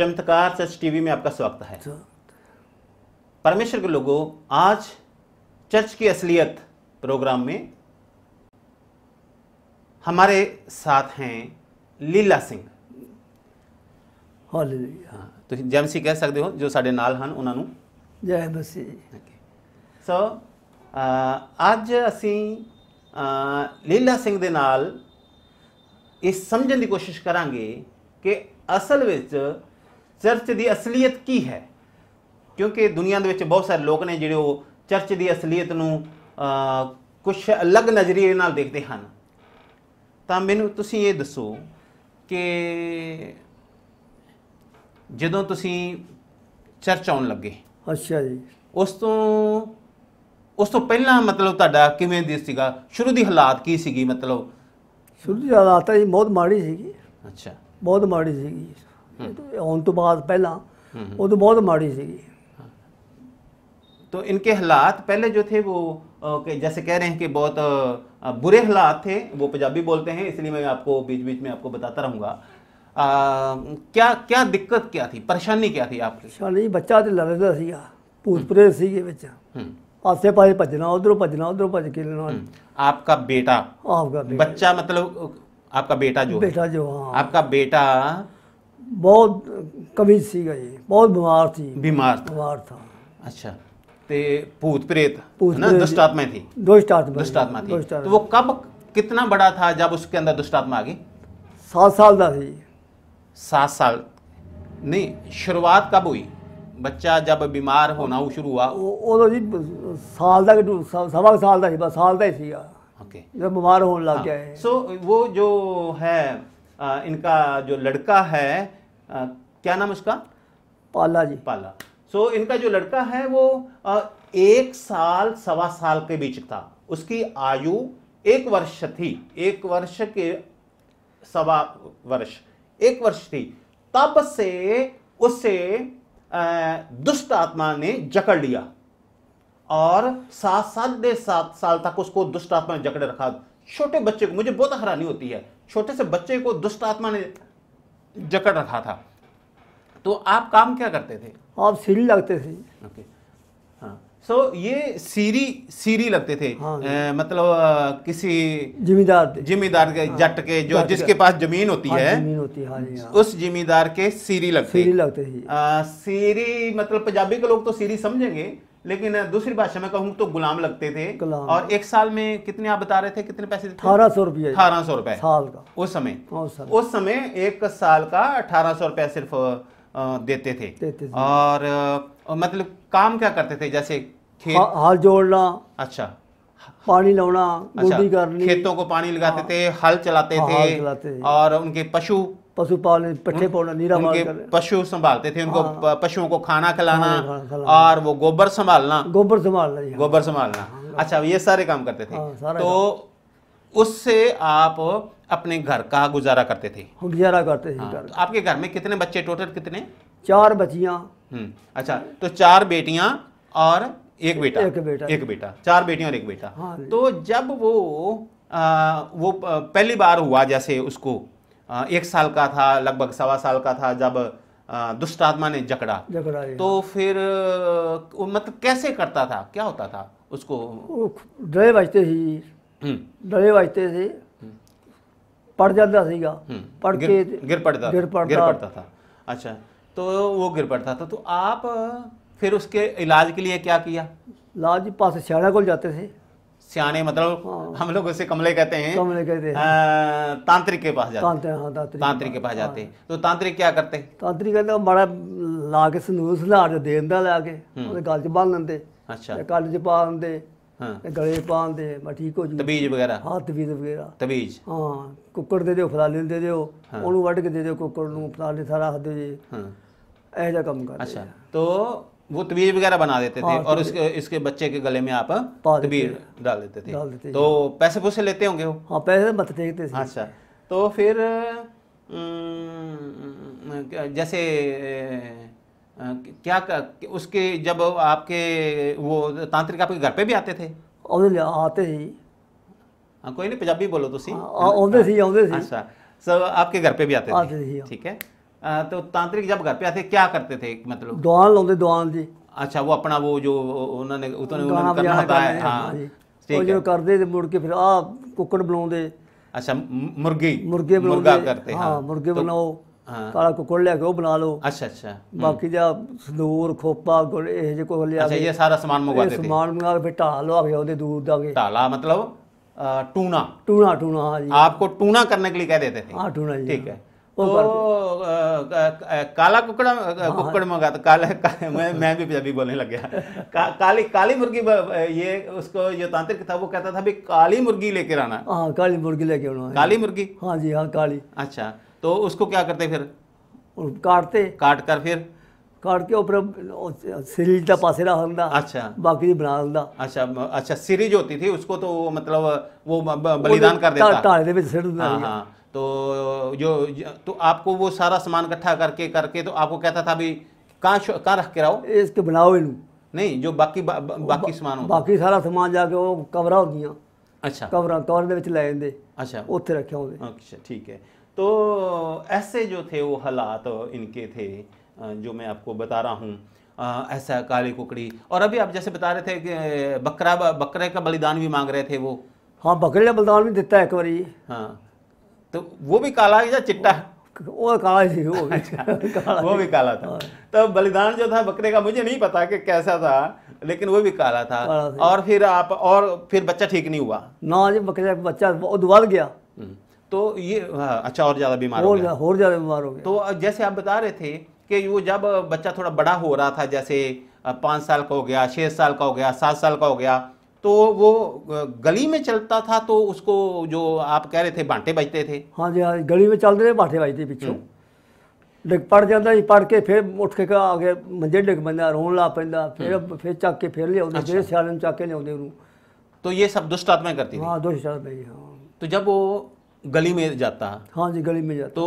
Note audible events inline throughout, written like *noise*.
चमत्कार सच टीवी में आपका स्वागत है परमेश्वर के लोगों आज चर्च की असलियत प्रोग्राम में हमारे साथ हैं लीला सिंह हाँ तो जैमसी कह सकते हो जो साढ़े नाल हैं उन्होंने जय ਜੈ सो ਸੋ ਅੱਜ ਅਸੀਂ ਲੀਲਾ ਸਿੰਘ ਦੇ ਨਾਲ ਇਹ ਸਮਝਣ ਦੀ ਕੋਸ਼ਿਸ਼ ਕਰਾਂਗੇ ਕਿ ਚਰਚ ਦੀ ਅਸਲੀਅਤ ਕੀ ਹੈ ਕਿਉਂਕਿ ਦੁਨੀਆ ਦੇ ਵਿੱਚ ਬਹੁਤ ਸਾਰੇ ਲੋਕ ਨੇ ਜਿਹੜੇ ਉਹ ਚਰਚ ਦੀ ਅਸਲੀਅਤ ਨੂੰ ਕੁਝ ਅਲੱਗ ਨਜ਼ਰੀਏ ਨਾਲ ਦੇਖਦੇ ਹਨ ਤਾਂ ਮੈਨੂੰ ਤੁਸੀਂ ਇਹ ਦੱਸੋ ਕਿ ਜਦੋਂ ਤੁਸੀਂ ਚਰਚ ਆਉਣ ਲੱਗੇ ਅੱਛਾ ਜੀ ਉਸ ਤੋਂ ਉਸ ਤੋਂ ਪਹਿਲਾਂ ਮਤਲਬ ਤੁਹਾਡਾ ਕਿਵੇਂ ਦੀ ਸੀਗਾ ਸ਼ੁਰੂ ਦੀ ਹਾਲਾਤ ਕੀ ਸੀਗੀ ਮਤਲਬ ਸ਼ੁਰੂ ਦੀ ਹਾਲਾਤ ਤਾਂ ਜੀ ਬਹੁਤ ਮਾੜੀ ਸੀਗੀ ਅੱਛਾ ਬਹੁਤ ਮਾੜੀ ਸੀਗੀ आने तो बाद पहला वो तो बहुत माड़ी सी तो इनके हालात पहले जो थे वो जैसे कह रहे हैं कि बहुत बुरे हालात थे वो पंजाबी बोलते हैं इसलिए मैं आपको बीच बीच में आपको बताता रहूँगा क्या क्या दिक्कत क्या थी परेशानी क्या थी आपकी परेशानी बच्चा तो लड़ता सी भूत प्रेत सी बच्चा आसे पासे भजना उधरों भजना उधरों भज के लेना आपका बेटा आपका बच्चा मतलब आपका बेटा जो बेटा जो हाँ आपका बेटा बहुत ਕਵੀ सी ਜੀ बहुत बीमार थी बीमार बीमार था अच्छा ते भूत प्रेत ना दुष्ट आत्मा थी दुष्ट आत्मा दुष्ट आत्मा थी तो वो कब कितना बड़ा था जब उसके अंदर दुष्ट आत्मा आ गई सात साल का थी सात साल नहीं शुरुआत कब हुई बच्चा जब बीमार होना शुरू हुआ वो तो जी साल का तो, सवा साल का ही बस साल का ही थी ओके जब बीमार होने लग हाँ। गया सो वो जो है इनका जो लड़का है आ, क्या नाम उसका पाला जी पाला सो so, इनका जो लड़का है वो आ, एक साल सवा साल के बीच था उसकी आयु एक वर्ष थी एक वर्ष के सवा वर्ष एक वर्ष थी तब से उसे दुष्ट आत्मा ने जकड़ लिया और सात डेढ़ सात साल तक उसको दुष्ट आत्मा ने जकड़े रखा छोटे बच्चे को मुझे बहुत हैरानी होती है छोटे से बच्चे को दुष्ट आत्मा ने जकड़ रखा था तो आप काम क्या करते थे आप सीरी लगते थे ओके हाँ सो so, ये सीरी सीरी लगते थे हाँ, मतलब किसी जिमीदार जिमीदार के हाँ, जट के जो जिसके पास जमीन होती हाँ, है जमीन होती हाँ, हाँ। उस जिमीदार के सीरी लगते सीरी लगते थे सीरी मतलब पंजाबी के लोग तो सीरी समझेंगे लेकिन दूसरी भाषा में कहूँ तो गुलाम लगते थे गुलाम और एक साल में कितने आप बता रहे थे कितने पैसे अठारह सौ रुपये अठारह सौ रुपए साल का हाँ, उस समय उस समय एक साल का अठारह सौ रुपये सिर्फ देते थे, और, मतलब काम क्या करते थे जैसे खेत हाल जोड़ना अच्छा पानी लाना अच्छा, करनी खेतों को पानी लगाते हाँ। हाँ, थे हल चलाते थे और उनके पशु पशु पालन पट्ठे हाँ। पालना नीरा पशु संभालते थे उनको हाँ। पशुओं को खाना हाँ, खिलाना और वो गोबर संभालना गोबर संभालना गोबर संभालना अच्छा ये सारे काम करते थे तो उससे आप अपने घर का गुजारा करते थे गुजारा करते थे हाँ, तो आपके घर में कितने बच्चे टोटल कितने चार बच्चियाँ हम्म, अच्छा तो चार बेटियाँ और एक बेटा एक बेटा एक बेटा चार बेटियाँ और एक बेटा हाँ, तो जब वो आ, वो पहली बार हुआ जैसे उसको एक साल का था लगभग सवा साल का था जब दुष्ट आत्मा ने जकड़ा जकड़ा तो फिर मतलब कैसे करता था क्या होता था उसको डरे बजते हम्म। थे डरे बजते थे पड़ जाता थी हम्म। पड़ के गिर पड़ता गिर पड़ता, गिर पड़ता था अच्छा तो वो गिर पड़ता था तो आप फिर उसके इलाज के लिए क्या किया इलाज पास सियाड़ा को जाते थे सियाने मतलब ਹਮ हम लोग उसे कमले कहते हैं कमले कहते हैं तांत्रिक के पास जाते हैं हाँ, तांत्रिक ਕੇ के पास जाते हैं तो तांत्रिक क्या करते ਤਾਂਤਰੀ ਕਹਿੰਦਾ ਮਾੜਾ ਲਾ ਕੇ ਸੰਦੂਰ ਸਲਾਰ ਦੇ ਦਿੰਦਾ ਲਾ ਕੇ ਉਹਦੇ ਗਲ 'ਚ ਬੰਨ ਲੈਂਦੇ अच्छा ਤੇ 'ਚ ਪਾ ਲੈਂਦੇ ਹਾਂ ਗਲੇ ਪਾ ਲੈਂਦੇ ਮੈਂ ਠੀਕ ਹੋ ਜੂ तबीज वगैरह ਹਾਂ ਤਬੀਜ ਵਗੈਰਾ ਤਬੀਜ ਹਾਂ ਕੁੱਕੜ ਦੇ ਦਿਓ ਫਲਾਲੇ ਨੂੰ ਦੇ ਦਿਓ ਉਹਨੂੰ ਵੱਢ ਕੇ ਦੇ ਦਿਓ ਕੁੱਕੜ ਨੂੰ ਫਲਾਲੇ ਸਾਰਾ ਹੱਦ ਜੀ ਹਾਂ ਇਹ ਜਿਹਾ ਕੰਮ ਕਰਦੇ ਅੱਛਾ तो वो तबीर वगैरह बना देते थे हाँ, और उसके तो इसके बच्चे के गले में आप तबीर डाल देते थे तो हाँ। पैसे पुसे लेते होंगे वो हाँ पैसे मत तो देखते थे अच्छा तो फिर हम्म, जैसे क्या उसके जब आपके वो तांत्रिक आपके घर पे भी आते थे आते ही हाँ, कोई नहीं पंजाबी बोलो तो तुम आते ही आते अच्छा सर तो आपके घर पे भी आते थे ठीक है तो तांत्रिक ਜਦ घर पे आते क्या करते थे ਮਤਲਬ दौन ਲਾਉਂਦੇ दौन जी ਅੱਛਾ ਉਹ ਆਪਣਾ ਉਹ ਜੋ ਉਹਨਾਂ ਨੇ ਉਹਨਾਂ ਨੇ ਉਹਨਾਂ ਨੂੰ ਕਰਨਾ ਹੁੰਦਾ ਹਾਂ ਠੀਕ ਉਹ ਜੋ ਕਰਦੇ ਤੇ ਮੁੜ ਕੇ ਫਿਰ ਆ ਕੁੱਕੜ ਬਣਾਉਂਦੇ ਅੱਛਾ ਮੁਰਗੀ ਮੁਰਗੇ ਮੁਰਗਾ ਕਰਦੇ ਹਾਂ ਮੁਰਗੇ ਬਣਾਓ ਹਾਂ ਕਾਲਾ ਕੁੱਕੜ ਲਿਆ ਕੇ ਉਹ ਬਣਾ ਲਓ ਅੱਛਾ ਅੱਛਾ ਬਾਕੀ ਦਾ ਸੰਦੂਰ ਖੋਪਾ ਗੁੜ ਇਹ ਜੇ ਕੋਈ ਲਿਆ ਅੱਛਾ ਇਹ ਸਾਰਾ ਸਮਾਨ ਮੰਗਵਾਦੇ ਤੇ ਸਮਾਨ ਮੰਗਾ ਕੇ ਢਾਲ ਲਓ ਆਵੇ ਉਹਦੇ ਦੂਰ ਦਾ ਕੇ ਢਾਲਾ ਮਤਲਬ ਟੂਣਾ ਟੂਣਾ ਟੂਣਾ ਹਾਂ ਜੀ ਆਪਕੋ ਟੂਣਾ ਕਰਨੇ ਕੇ ਲਈ ਕਹਿ ਦੇਤੇ थे ਹਾਂ ਟੂਣਾ ਜੀ ਠੀਕ ਹੈ तो काला कुकड़ हाँ। कुकड़ मंगा था काला, मैं मैं भी पंजाबी बोलने लग गया का, काली काली मुर्गी ये उसको जो तांत्रिक था वो कहता था भी काली मुर्गी लेकर आना हाँ काली मुर्गी लेके आना काली मुर्गी हाँ जी हाँ काली अच्छा तो उसको क्या करते फिर काटते काट कर फिर काट के ऊपर सीरीज का पास रख ਦਿੰਦਾ अच्छा बाकी बना ਬਣਾ अच्छा अच्छा सीरीज होती थी उसको तो मतलब वो बलिदान कर देता ਕਰ ਦਿੰਦਾ ਢਾਲ ਦੇ ਵਿੱਚ ਸਿਰ तो जो तो आपको वो सारा सामान इकट्ठा करके करके तो आपको कहता था भी कहाँ कहाँ रख के रहो इसके बनाओ इन नहीं जो बाकी बा, बा, बाकी सामान हो बाकी सारा सामान जाके वो कवरा हो गया अच्छा ਕਵਰ कवर ਵਿੱਚ ਲੈ ਜਾਂਦੇ ਅੱਛਾ ਉੱਥੇ ਰੱਖਿਆ ਹੁੰਦੇ ਅੱਛਾ ਠੀਕ ਹੈ तो ऐसे जो थे वो हालात इनके थे जो मैं आपको बता रहा हूँ ऐसा काली कुकड़ी और अभी आप जैसे बता रहे थे कि बकरा बकरे का बलिदान भी मांग रहे थे वो हाँ बकरे का बलिदान भी देता है एक बार हाँ तो वो भी काला या चिट्टा वो काला ही वो भी अच्छा, काला वो भी काला था हाँ। तो बलिदान जो था बकरे का मुझे नहीं पता कि कैसा था लेकिन वो भी काला था, और फिर आप और फिर बच्चा ठीक नहीं हुआ ना जी बकरे बच्चा उदवाल गया हम्म। तो ये हाँ, अच्छा और ज़्यादा बीमार हो गया और ज़्यादा बीमार हो गया तो जैसे आप बता रहे थे कि वो जब बच्चा थोड़ा बड़ा हो रहा था जैसे पाँच साल का हो गया छः साल का हो गया सात साल का हो गया तो वो गली में चलता था तो उसको जो आप कह रहे थे बांटे बजते थे हाँ जी हाँ गली में चलते थे बांटे बजते पिछले हम्म। डिग पड़ जाता जी पढ़ के फिर उठ के आगे मंजे डिग ਡਿੱਗ रोन ला पा फिर हम्म। फिर चक के फिर लिया अच्छा। ਜਿਹੜੇ सियाल चक के लिया तो ये सब दुष्ट आत्मा करती थी हाँ दुष्ट जी हाँ तो जब वो गली में जाता हाँ जी गली में जाता तो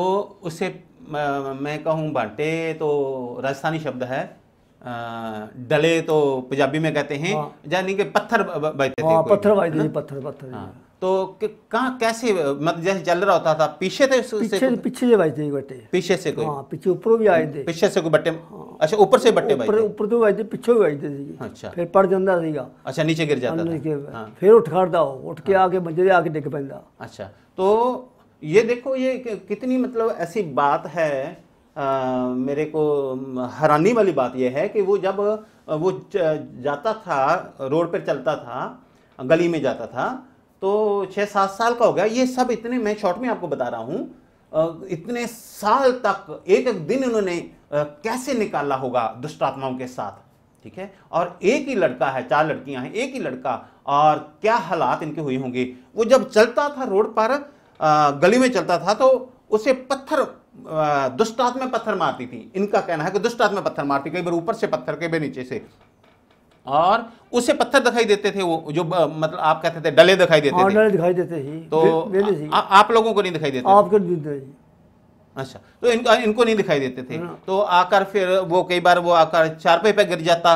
उससे मैं कहूँ बांटे तो राजस्थानी शब्द है डले तो पंजाबी में कहते हैं हाँ। यानी कि पत्थर बजते थे हाँ, पत्थर बजते पत्थर पत्थर हाँ। तो कहाँ कैसे मतलब जैसे चल रहा होता था पीछे थे पीछे से पीछे से बजते बट्टे पीछे से कोई हाँ पीछे ऊपर भी आए थे पीछे से कोई बट्टे अच्छा ऊपर से बट्टे बजते ऊपर तो बजते पीछे भी बजते थे अच्छा फिर पड़ जाता सीगा अच्छा नीचे गिर जाता था फिर उठ खड़दा उठ के आके मंजे आके डिग पैंदा अच्छा तो ये देखो ये कितनी मतलब ऐसी बात है आ, मेरे को हैरानी वाली बात यह है कि वो जब वो जाता था रोड पर चलता था गली में जाता था तो छः सात साल का हो गया ये सब इतने मैं शॉर्ट में आपको बता रहा हूँ इतने साल तक एक एक दिन उन्होंने कैसे निकाला होगा दुष्टात्माओं के साथ ठीक है और एक ही लड़का है चार लड़कियां हैं एक ही लड़का और क्या हालात इनके हुए होंगे वो जब चलता था रोड पर गली में चलता था तो उसे पत्थर दुष्ट आत्मा पत्थर मारती थी इनका कहना है कि दुष्ट आत्मा पत्थर मारती कई बार ऊपर से पत्थर कई बार नीचे से और उसे पत्थर दिखाई देते थे वो जो मतलब आप कहते थे डले दिखाई देते हाँ, थे दिखाई देते ही तो आप लोगों को नहीं दिखाई देते आपको अच्छा तो इनको इनको नहीं दिखाई देते थे हाँ। तो आकर फिर वो कई बार वो आकर चारपाई पे गिर जाता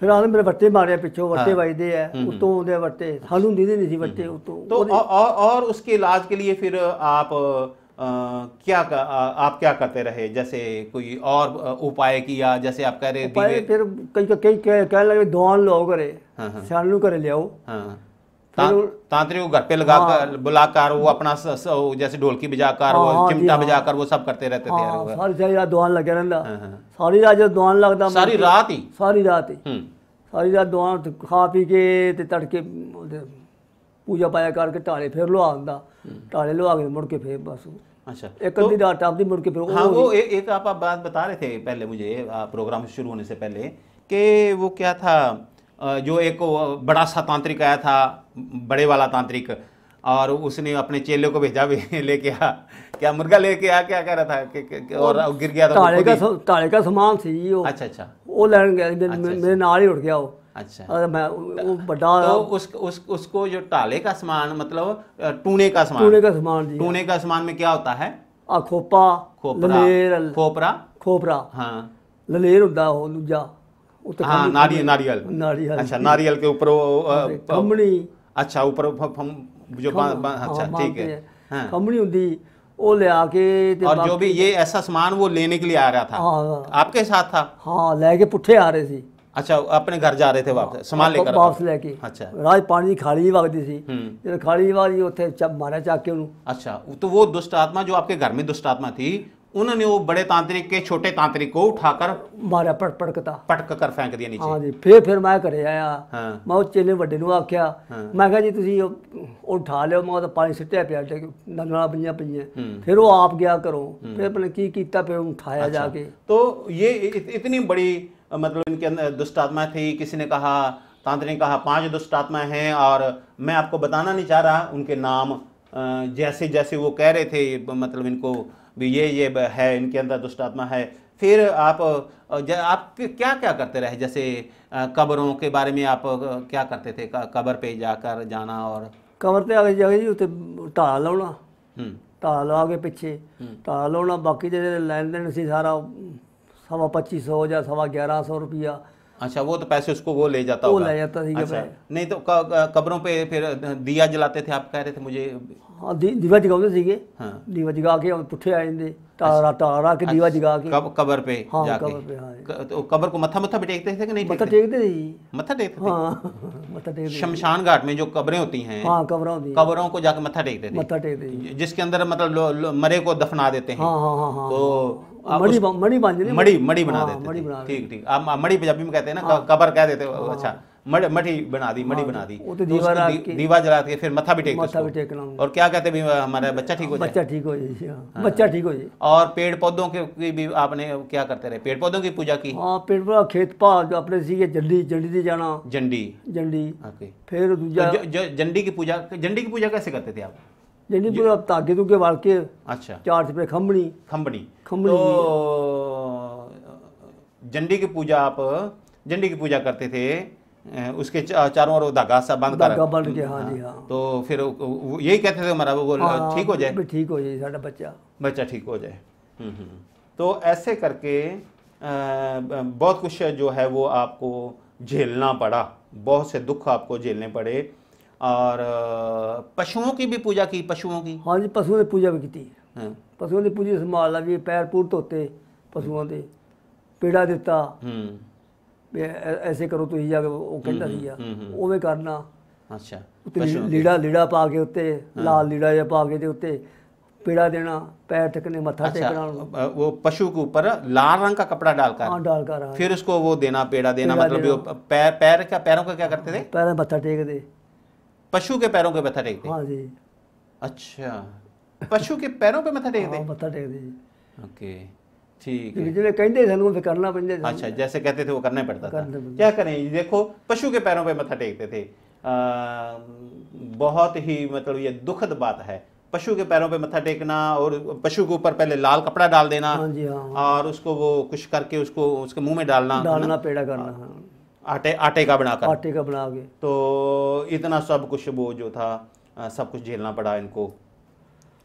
फिर ਫਿਰ ਆਨੇ ਮੇਰੇ ਵੱਟੇ ਮਾਰਿਆ ਪਿੱਛੋਂ ਵੱਟੇ ਵੱਜਦੇ ਆ ਉਤੋਂ ਆਉਂਦੇ ਵੱਟੇ ਸਾਨੂੰ नहीं थी बट्टे हम्म, हम्म। उतो तो और और उसके इलाज के लिए फिर आप क्या आ, आप क्या करते रहे जैसे कोई और उपाय किया जैसे आप कह रहे उपाय फिर कई कई कह लगे दौन लो करे सियालू हाँ, हाँ। करे ले आओ हाँ। तांत्रिक घर पे लगा हाँ, कर बुलाकर वो अपना स, स, जैसे ढोलकी बजाकर हाँ, वो चिमटा हाँ, बजाकर वो सब करते रहते हाँ, थे सारी सारी रात दुआन लगे रहता सारी रात जो दुआन लगता सारी रात ही सारी रात ही हम्म। सारी रात दुआन तो खा पी के ते तड़के पूजा पाया करके टाले फिर लो आंदा हम्म। टाले लो आके मुड़ के फिर बस अच्छा एकत्रीस तो, शताब्दी मुड़ के हाँ वो ए, एक आप, आप बात बता रहे थे पहले मुझे प्रोग्राम शुरू होने से पहले कि वो क्या था जो एक बड़ा सा तांत्रिक आया था बड़े वाला तांत्रिक और उसने अपने चेले को भेजा भी *laughs* लेके आ क्या मुर्गा लेके आ क्या कह रहा था कि, कि, और गिर गया था तो ताले का ताले का सामान सी वो अच्छा अच्छा वो लैन गया मेरे अच्छा, अच्छा। नाल ही उठ गया वो अच्छा मैं वो तो उस, उस उसको जो टाले का सामान मतलब टूने का सामान टूने का सामान टूने का सामान में क्या होता है वो हाँ। ले आके और जो भी ये ऐसा सामान वो लेने के लिए आ रहा था हाँ, हाँ। आपके साथ था हाँ लेके पुठे आ रहे थे ਅੱਛਾ ਆਪਣੇ ਘਰ ਜਾ ਰਹੇ ਤੇ ਵਾਪਸ ਸਮਾਨ ਲੈ ਕੇ ਵਾਪਸ ਲੈ ਕੇ ਅੱਛਾ ਰਾਜ ਪਾਣੀ ਦੀ ਖਾਲੀ ਹੀ ਵਗਦੀ ਸੀ ਜਦੋਂ ਖਾਲੀ ਹੀ ਵਗਦੀ ਉੱਥੇ ਚੱਬ ਮਾਰਿਆ तो वो दुष्ट आत्मा जो आपके घर में दुष्ट आत्मा थी उन्होंने वो बड़े तांत्रिक के छोटे तांत्रिक को उठाकर मारा पट पटकता पटक कर फेंक दिया नीचे हाँ जी फिर फिर मैं घरे आया हाँ। मैं उस चेले वे आख्या हाँ। मैं हम्म। क्या जी तुम उठा लियो मैं तो पानी सिटिया पिया नलना पी पी फिर वो आप गया करो हम्म। फिर अपने की किया फिर उठाया अच्छा। जाके तो ये इतनी बड़ी मतलब इनके अंदर दुष्ट आत्मा थी किसी ने कहा तांत्र ने कहा पांच दुष्ट आत्मा हैं और मैं आपको बताना नहीं चाह रहा उनके नाम जैसे जैसे वो कह रहे थे मतलब इनको भी ये ये है इनके अंदर दुष्ट आत्मा है फिर आप आप क्या क्या करते रहे जैसे कब्रों के बारे में आप क्या करते थे कब्र पे जाकर जाना और कब्र पे आगे जाके जी उ ढाल लाना ढाल हम्म। लागे के पिछे ढाल हम्म। लाना बाकी जो लैन देन सी सारा सवा पच्चीस सौ या सवा ग्यारह सौ रुपया अच्छा वो तो पैसे उसको वो ले जाता वो ले जाता ठीक अच्छा, नहीं तो कब्रों पे फिर दिया जलाते थे आप कह रहे थे मुझे हाँ दी, दीवा जगाते सीगे हाँ। दीवा जगा के पुठे आए थे तारा तारा के दीवा अच्छा, जगा के कब कबर पे हाँ जाके। कबर पे हाँ तो कबर को मथा मथा पे टेकते थे कि नहीं मथा टेकते थे मथा टेकते थे हाँ *laughs* मत्था टेकते शमशान घाट में जो कब्रें होती हैं हाँ कब्रें होती कब्रों को जाके मथा टेकते थे मथा टेकते जिसके अंदर मतलब मरे को दफना देते हैं हाँ, हाँ, हाँ, तो मड़ी हाँ, पंजाबी में कहते हैं ना हाँ। कबर कह देते हाँ। अच्छा, बना दी बना तो दी तो, तो दीवार जला के फिर मथा भी टेक मथा भी और क्या कहते हमारा बच्चा ठीक हो जाए बच्चा ठीक हो जाए बच्चा ठीक हो जाए और पेड़ पौधों के भी आपने क्या करते रहे पेड़ पौधों की पूजा की हाँ पेड़ पौधा खेत पा जो अपने सीखे जंडी झंडी जाना जंडी जंडी फिर दूजा तो जंडी की पूजा जंडी की पूजा कैसे करते थे आप अच्छा। तो उसके चारों ओर धागा सा कर हाँ जी हाँ, हाँ। तो फिर यही कहते थे हमारा वो हाँ, ठीक हो जाए ठीक हो जाए बच्चा बच्चा ठीक हो जाए हम्म, हम्म, हम्म। तो ऐसे करके बहुत कुछ जो है वो आपको झेलना पड़ा बहुत से दुख आपको झेलने पड़े ਔਰ ਪਸ਼ੂਆਂ ਦੀ ਵੀ ਪੂਜਾ ਕੀ ਪਸ਼ੂਆਂ ਦੀ ਹਾਂਜੀ ਪਸ਼ੂਆਂ ਦੀ ਪੂਜਾ ਵੀ ਕੀਤੀ ਹਾਂ ਪਸ਼ੂਆਂ ਦੀ ਪੂਜਾ ਸਮਾਲ ਲਾ ਵੀ ਪੈਰ ਪੂਰ ਧੋਤੇ ਪਸ਼ੂਆਂ ਦੇ ਪੇੜਾ ਦਿੱਤਾ ਹੂੰ ਐਸੇ ਕਰੋ ਤੁਸੀਂ ਜਾ ਕੇ ਉਹ ਕਹਿੰਦਾ ਸੀ ਉਹਵੇਂ ਕਰਨਾ ਅੱਛਾ ਲੀੜਾ ਲੀੜਾ ਪਾ ਕੇ ਉੱਤੇ ਲਾਲ ਲੀੜਾ ਜਿਹਾ ਪਾ ਕੇ ਤੇ ਉੱਤੇ ਪੇੜਾ ਦੇਣਾ ਪੈਰ ਟਿਕਨੇ ਮੱਥਾ ਟੇਕਣਾ ਉਹ ਪਸ਼ੂ ਕੋ ਉੱਪਰ ਲਾਲ ਰੰਗ ਦਾ ਕਪੜਾ ਡਾਲ ਕੇ ਹਾਂ ਡਾਲ ਕਰ ਫਿਰ ਉਸ ਕੋ ਉਹ ਦੇਣਾ ਪੇੜਾ ਦੇਣਾ ਮਤਲਬ ਪੈਰ ਪੈਰ ਕਾ ਪੈਰੋਂ ਕਾ ਕੀ ਕਰਤੇ ਥੇ ਪੈਰਾਂ ਮੱਥਾ ਟੇਕਦੇ पशु के पैरों के मत्था टेकते हाँ जी अच्छा पशु के पैरों पे मत्था टेकते हाँ, मत्था टेकते ओके ठीक है जिन्हें कहते थे उनसे करना पड़ते अच्छा जैसे कहते थे वो करना पड़ता था क्या करें देखो पशु के पैरों पे मत्था टेकते थे आ, बहुत ही मतलब ये दुखद बात है पशु के पैरों पे मत्था टेकना और पशु के ऊपर पहले लाल कपड़ा डाल देना हाँ जी हाँ और उसको वो कुछ करके उसको उसके मुंह में डालना डालना पेड़ा करना हाँ। आटे आटे का बनाकर आटे का बना के तो इतना सब कुछ वो जो था आ, सब कुछ झेलना पड़ा इनको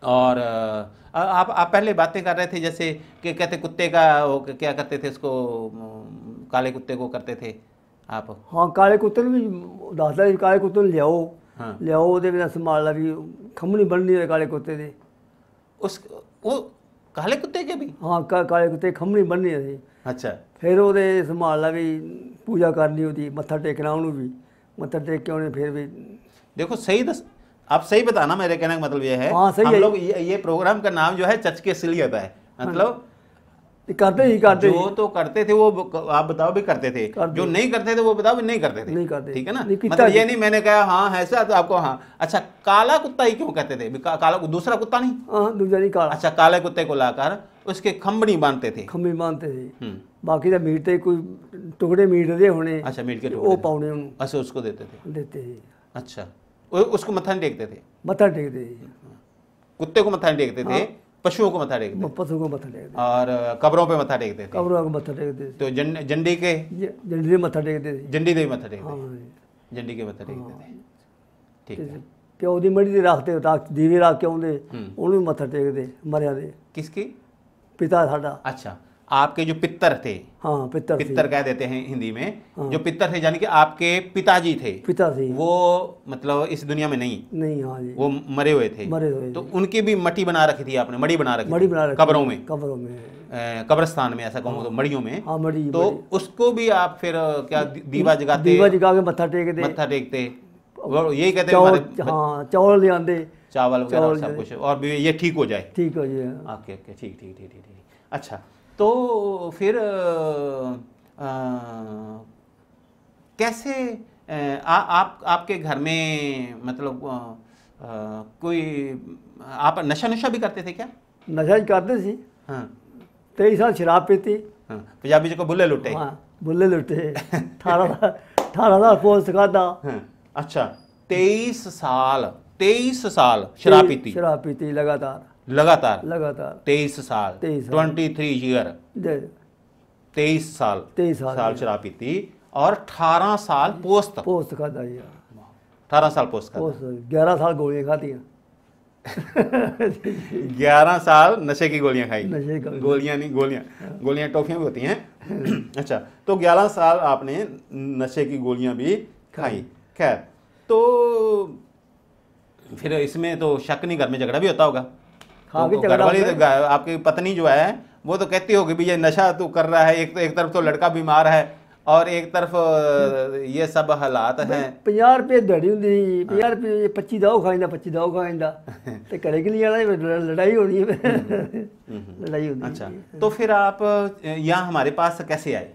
और आ, आप आप पहले बातें कर रहे थे जैसे कि कहते कुत्ते का क्या करते थे उसको काले कुत्ते को करते थे आप हाँ काले कुत्ते ने भी दादा जी काले कुत्ते लियाओ हाँ। लियाओ ਉਹਦੇ ਵਿੱਚ ਸੰਭਾਲ ਲਾ ਵੀ ਖੰਮਣੀ ਬਣਨੀ ਕਾਲੇ ਕੁੱਤੇ ਦੇ ਉਸ ਕਾਲੇ ਕੁੱਤੇ ਕੇ ਵੀ ਹਾਂ ਕਾ ਕਾਲੇ ਕੁੱਤੇ ਖੰਮਣੀ ਬੰਨੀ ਸੀ ਅੱਛਾ ਫਿਰ ਉਹਦੇ ਸੰਭਾਲਾ भी पूजा करनी होती मत्था टेकना उन्होंने भी मत्था टेक के उन्हें फिर भी देखो सही दस आप सही बताना मेरे कहने का मतलब ये है हाँ, सही हम है। लोग ये, ये प्रोग्राम का नाम जो है चचके सिलियत है मतलब हाँ। करते ही करते जो ही। तो करते थे वो आप बताओ भी करते थे करते जो नहीं करते थे वो बताओ भी नहीं करते थे नहीं करते ठीक है ना नहीं मतलब ये नहीं मैंने कहा हाँ ऐसा तो आपको हाँ अच्छा काला कुत्ता ही क्यों कहते थे का, काला दूसरा कुत्ता नहीं हाँ, दूसरा नहीं काला अच्छा काले कुत्ते को लाकर उसके खम्बड़ी बांधते थे खम्बड़ी बांधते थे हम्म। बाकी तो मीट तो कोई टुकड़े मीट दे होने अच्छा मीट के वो पाने अच्छा उसको देते थे देते थे अच्छा उसको मत्था नहीं टेकते थे मत्था टेकते थे कुत्ते को मत्था नहीं टेकते थे हाँ। पशुओं को मत्था टेकते पशुओं को मत्था टेकते और कब्रों पे मत्था टेकते कब्रों को मत्था टेकते तो झंडी के झंडी पे मत्था टेकते झंडी पे मत्था टेकते झंडी के मत्था टेकते ਠੀਕ ਹੈ ਪਿਓ ਦੀ ਮੜੀ ਦੇ ਰੱਖਦੇ ਰੱਖ ਦੀਵੇ ਰੱਖ ਕੇ ਆਉਂਦੇ ਉਹਨੂੰ ਮੱਥਾ ਟੇਕਦੇ ਮਰਿਆ ਦੇ ਕਿਸ ਕੀ ਪਿਤਾ ਸਾਡਾ ਅੱਛਾ आपके जो पितर थे हाँ पितर पितर कह देते हैं हिंदी में हाँ, जो पितर थे यानी कि आपके पिताजी थे पिताजी वो मतलब इस दुनिया में नहीं नहीं हाँ जी वो मरे हुए थे मरे हुए तो उनकी भी मटी बना रखी थी आपने मड़ी बना रखी मड़ी बना रखी में कबरों में कब्रस्तान में ऐसा कहूँ तो हाँ। मड़ियों में हाँ, मड़ी, तो मड़ी। उसको भी आप फिर क्या दीवा जगाते दीवा जगा के मत्था टेकते मत्था टेकते यही कहते हैं हाँ चावल ले आते चावल वगैरह सब कुछ और ये ठीक हो जाए ठीक हो जाए ओके ओके ठीक ठीक ठीक ठीक अच्छा तो फिर आ, आ, कैसे आ, आप आपके घर में मतलब आ, आ, कोई आप नशा नशा भी करते थे क्या नशा ही करते थे हाँ तेईस साल शराब पीती हाँ पंजाबी जी को बुल्ले लुटे हाँ बुल्ले लुटे अठारह अठारह साल पोस्ट सिखाता हाँ अच्छा तेईस साल तेईस साल शराब पीती शराब पीती लगातार लगातार लगातार तेईस साल ट्वेंटी थ्री ईयर तेईस साल तेईस साल, साल शराब पीती और अठारह साल पोस्त पोस्त खाता जी अठारह साल पोस्ट खाता ग्यारह साल गोलियां खाती है ग्यारह साल नशे की गोलियां खाई नशे गोलियां नहीं गोलियां हाँ। गोलियां टॉफियां भी होती हैं अच्छा तो ग्यारह साल आपने नशे की गोलियां भी खाई खैर तो फिर इसमें तो शक नहीं घर में झगड़ा भी होता होगा हाँ, तो गड़बड़ी तो आपकी पत्नी जो है वो तो कहती होगी भी ये नशा तो कर रहा है एक तो एक तरफ तो लड़का बीमार है और एक तरफ ये सब हालात हैं ਪੰਜਾਹ रुपये दड़ी ਹੁੰਦੀ ਸੀ रुपये पच्ची दाओ 25 पच्ची दाओ ਖਾਂਦਾ तो ਦਾ ਉਹ ਖਾਂਦਾ ਤੇ ਘਰੇ ਕਿ लड़ाई होनी अच्छा तो फिर आप यहाँ हमारे पास कैसे आए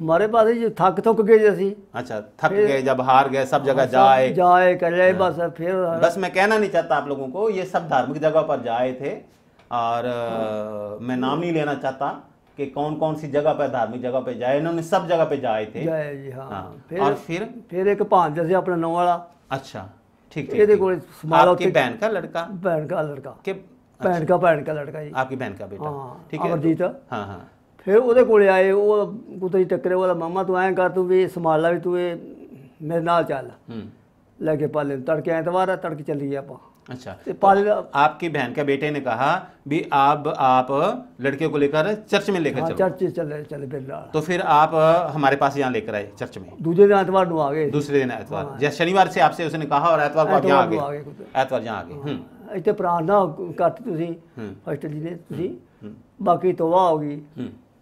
हमारे पास जो थक थक गए जैसी अच्छा थक गए जब हार गए सब जगह हाँ, जाए जाए कर करे हाँ। बस फिर बस मैं कहना नहीं चाहता आप लोगों को ये सब धार्मिक जगह पर जाए थे और आ, हाँ। मैं नाम नहीं लेना चाहता कि कौन कौन सी जगह पर धार्मिक जगह पे जाए इन्होंने सब जगह पे जाए थे जाए जी हाँ, हाँ। फिर, और फिर फिर एक पान जैसे अपना नौ वाला अच्छा ठीक है आपकी बहन का लड़का बहन का लड़का के बहन अच्छा। का बहन का लड़का जी आपकी बहन का बेटा ठीक है अमरजीत हाँ हाँ फिर वो को आए वो कुत ਟੱਕਰੇ ਵਾਲਾ मामा तू ए कर तू भी संभाल ला भी तू मेरे नाल चल हम्म। लैके पाले तड़के ਪਾਲੇ ਤੜਕੇ ਐਤਵਾਰ ਹੈ ਤੜਕੇ ਚੱਲੀ अच्छा तो पाल आपकी बहन के बेटे ने कहा भी आप आप लड़के को लेकर चर्च में लेकर हाँ, चर्च चले चले फिर तो फिर आप हमारे पास यहाँ लेकर आए चर्च में दूसरे दिन एतवार आ गए दूसरे दिन एतवार हाँ, जैसे शनिवार से आपसे उसने कहा और एतवार को आप यहाँ आ गए एतवार यहाँ आ गए हम्म। हाँ। इतने प्रार्थना करते फर्स्ट हम्म। जी ने बाकी तोबा होगी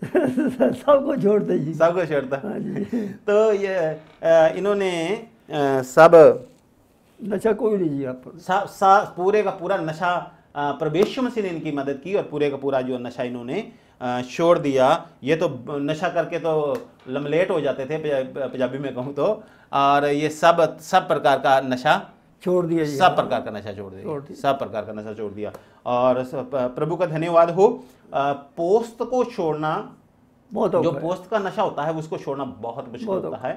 *laughs* सबको छोड़ते जी सबको छोड़ता हाँ जी *laughs* तो ये इन्होंने सब नशा कोई नहीं जी आप सा, सा पूरे का पूरा नशा प्रवेश मसीह ने इनकी मदद की और पूरे का पूरा जो नशा इन्होंने छोड़ दिया ये तो नशा करके तो लमलेट हो जाते थे पंजाबी में कहूँ तो और ये सब सब प्रकार का नशा छोड़ दिया सब प्रकार का नशा छोड़ दिया सब प्रकार का नशा छोड़ दिया और प्रभु का धन्यवाद हो पोस्त को छोड़ना बहुत जो पोस्त का नशा होता है उसको छोड़ना बहुत मुश्किल होता है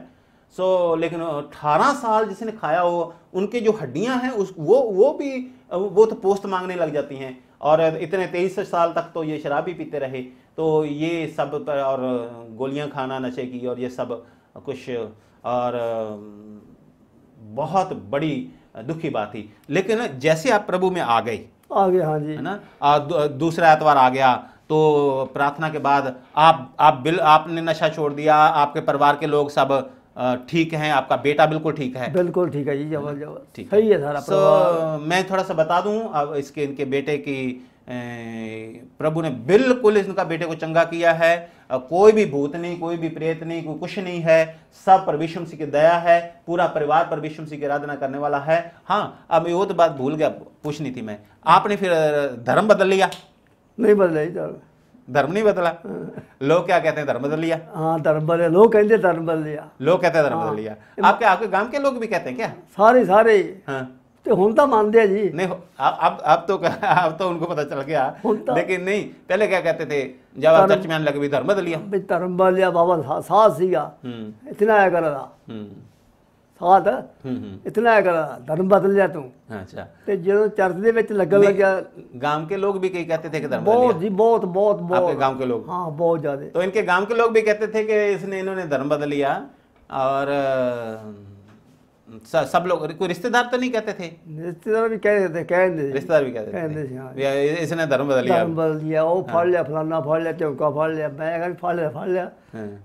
सो so, लेकिन अठारह साल जिसने खाया हो उनके जो हड्डियां हैं उस वो वो भी वो तो पोस्त मांगने लग जाती हैं और इतने तेईस साल तक तो ये शराब ही पीते रहे तो ये सब पर और गोलियां खाना नशे की और ये सब कुछ और बहुत बड़ी दुखी बात थी लेकिन जैसे आप प्रभु में आ गए आ गए हाँ जी है ना आ, दूसरा एतवार आ गया तो प्रार्थना के बाद आप आप बिल आपने नशा छोड़ दिया आपके परिवार के लोग सब ठीक हैं आपका बेटा बिल्कुल ठीक है बिल्कुल ठीक है जी जबरदस्त ठीक सही है सारा so, मैं थोड़ा सा बता दूं अब इसके इनके बेटे की प्रभु ने बिल्कुल इनका बेटे को चंगा किया है कोई भी भूत नहीं कोई भी प्रेत नहीं कोई कुछ नहीं है सब पर विष्णु सिंह की दया है पूरा परिवार पर विष्णु सिंह की आराधना करने वाला है हाँ अब वो तो बात भूल गया पूछनी थी मैं आपने फिर धर्म बदल लिया नहीं बदल धर्म तो। धर्म नहीं बदला हाँ। लोग क्या कहते हैं धर्म बदल लिया हाँ धर्म बदल लोग कहते धर्म बदल लिया लोग कहते हैं धर्म बदल हाँ। लिया आपके आपके गांव के लोग भी कहते हैं क्या सारे सारे हाँ ਤੇ ਹੁਣ ਤਾਂ ਮੰਨਦੇ ਆ नहीं अब अब तो अब तो उनको पता चल गया तो- लेकिन नहीं पहले क्या कहते थे जब चर्च में आने भी धर्म बदलिया ਵੀ ਧਰਮ ਵਾਲਿਆ ਬਾਬਾ ਸਾਧ ਸੀਗਾ हम्म ਇਤਨਾ ਆਇਆ ਕਰਦਾ हम्म ਸਾਧ हम्म ਇਤਨਾ ਆਇਆ ਕਰਦਾ ਧਰਮ ਬਦਲ ਲਿਆ अच्छा ਤੇ ਜਦੋਂ ਚਰਚ ਦੇ ਵਿੱਚ ਲੱਗਣ गांव के लोग भी कई कहते थे कि धर्म बहुत जी बहुत बहुत बहुत गांव के लोग हाँ बहुत ज्यादा तो इनके गांव के लोग भी कहते थे कि इसने इन्होंने धर्म बदल लिया और सब लोग कोई रिश्तेदार तो नहीं कहते थे रिश्तेदार भी कह देते कहते रिश्तेदार भी कहते कहते हाँ। इसने धर्म बदल लिया धर्म बदल लिया वो फड़ लिया हाँ। फलाना फड़ लिया चौका फड़ लिया मैं कभी फड़ लिया फड़ लिया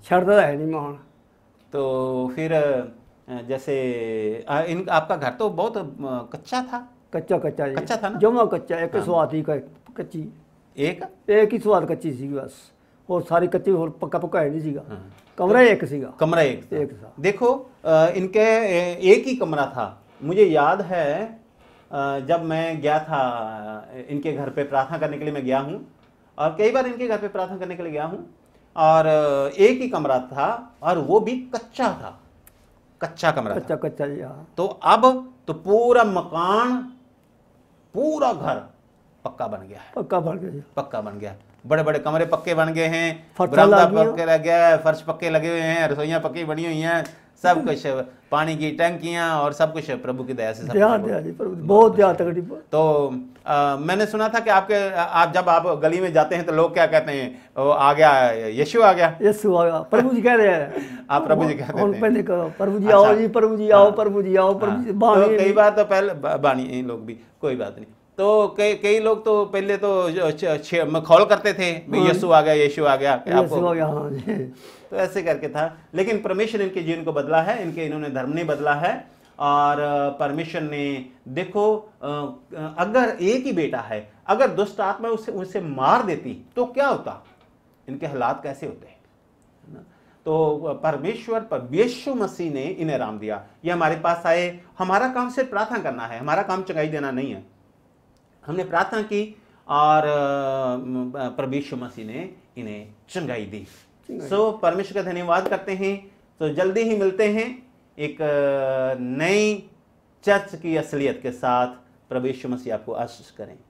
छड़ता हाँ। है नहीं मैं तो फिर जैसे आ, इन आपका घर तो बहुत कच्चा था कच्चा कच्चा कच्चा था जमा कच्चा एक स्वाद ही कच्ची एक एक ही स्वाद कच्ची सी बस और सारी कच्ची और पक्का पक्का है नहीं सी कमरा एक कमरा एक देखो इनके एक ही कमरा था मुझे याद है जब मैं गया था इनके घर पे प्रार्थना करने के लिए मैं गया हूँ और कई बार इनके घर पे प्रार्थना करने के लिए गया हूँ और एक ही कमरा था और वो भी कच्चा था कच्चा कमरा कच्चा था। कच्चा हाँ। तो अब तो पूरा मकान पूरा घर पक्का बन गया है पक्का बन गया पक्का बन गया बड़े बड़े कमरे पक्के बन गए हैं पक्के लग गया है फर्श पक्के लगे हुए हैं रसोईया पक्की बनी हुई हैं सब *laughs* कुछ पानी की टंकियाँ और सब कुछ प्रभु की दया से सब दिया, दिया, दिया, बहुत दिया तो आ, मैंने सुना था कि आपके आप जब आप गली में जाते हैं तो लोग क्या कहते हैं आ गया यशु आ गया यशु आ गया प्रभु जी कह रहे हैं *laughs* आप प्रभु जी कहते हैं पहले कहो प्रभु जी अच्छा। आओ जी प्रभु जी आओ हाँ। प्रभु जी आओ प्रभु जी हाँ। तो कई बार तो पहले बानी लोग भी कोई बात नहीं तो कई कई लोग तो पहले तो मखौल करते थे हाँ। यीशु आ गया यीशु आ गया आपको आ गया हाँ, तो ऐसे करके था लेकिन परमेश्वर इनके जीवन को बदला है इनके इन्होंने धर्म नहीं बदला है और परमेश्वर ने देखो अगर एक ही बेटा है अगर दुष्ट आत्मा उसे उसे मार देती तो क्या होता इनके हालात कैसे होते तो परमेश्वर पर यीशु मसीह ने इन्हें आराम दिया ये हमारे पास आए हमारा काम सिर्फ प्रार्थना करना है हमारा काम चंगाई देना नहीं है हमने प्रार्थना की और प्रभु मसीह ने इन्हें चंगाई दी सो so, परमेश्वर का धन्यवाद करते हैं तो जल्दी ही मिलते हैं एक नई चर्च की असलियत के साथ प्रभु मसीह आपको आशीष करें